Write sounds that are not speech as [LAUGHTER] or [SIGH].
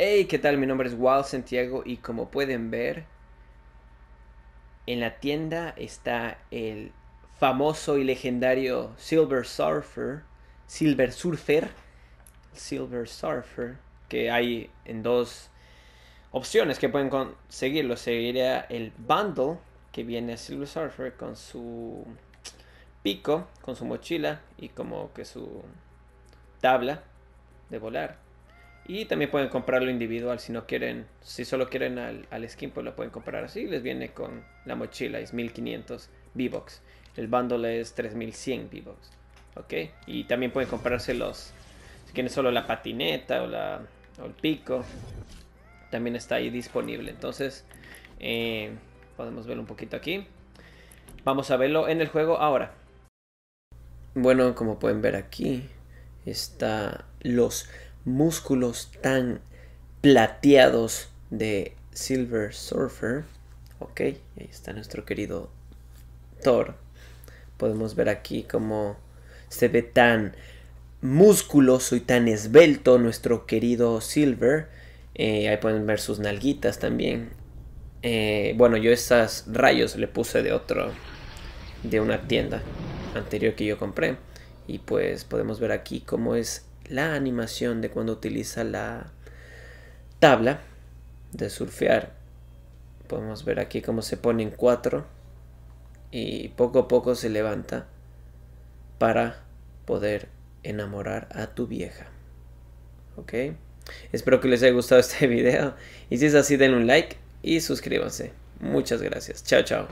Hey, ¿qué tal? Mi nombre es Wal Santiago y como pueden ver, en la tienda está el famoso y legendario Silver Surfer, Silver Surfer, Silver Surfer, que hay en dos opciones que pueden conseguirlo. Seguiría el bundle que viene Silver Surfer con su pico, con su mochila y como que su tabla de volar y también pueden comprarlo individual si no quieren, si solo quieren al, al skin, pues lo pueden comprar así. Les viene con la mochila, es 1500 v box El bundle es 3100 v box ¿Ok? Y también pueden comprarse los, si quieren solo la patineta o, la, o el pico, también está ahí disponible. Entonces, eh, podemos verlo un poquito aquí. Vamos a verlo en el juego ahora. Bueno, como pueden ver aquí, está los músculos tan plateados de Silver Surfer. Ok, ahí está nuestro querido Thor. Podemos ver aquí cómo se ve tan musculoso y tan esbelto nuestro querido Silver. Eh, ahí pueden ver sus nalguitas también. Eh, bueno, yo esas rayos le puse de otro, de una tienda anterior que yo compré. Y pues podemos ver aquí cómo es la animación de cuando utiliza la tabla de surfear. Podemos ver aquí cómo se pone en y poco a poco se levanta para poder enamorar a tu vieja. ¿Ok? Espero que les haya gustado este [LAUGHS] video. Y si es así, denle un like y suscríbanse. Muchas gracias. Chao, chao.